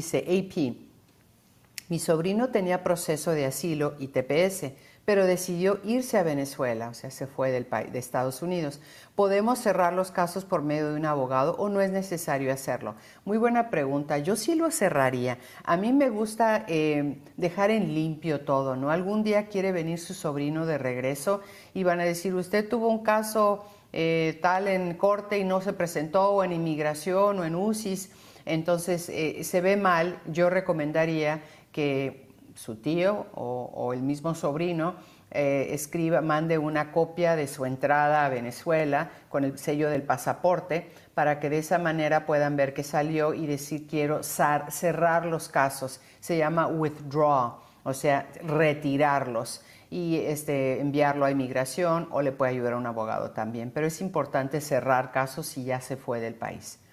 dice AP, mi sobrino tenía proceso de asilo y TPS, pero decidió irse a Venezuela, o sea, se fue del país, de Estados Unidos. ¿Podemos cerrar los casos por medio de un abogado o no es necesario hacerlo? Muy buena pregunta. Yo sí lo cerraría. A mí me gusta eh, dejar en limpio todo, ¿no? Algún día quiere venir su sobrino de regreso y van a decir, usted tuvo un caso eh, tal en corte y no se presentó, o en inmigración, o en UCIS, entonces eh, se ve mal, yo recomendaría que su tío o, el mismo sobrino eh, escriba, mande una copia de su entrada a Venezuela con el sello del pasaporte para que de esa manera puedan ver que salió y decir quiero cerrar los casos. Se llama withdraw o sea, retirarlos y este, enviarlo a inmigración o le puede ayudar a un abogado también. Pero es importante cerrar casos si ya se fue del país.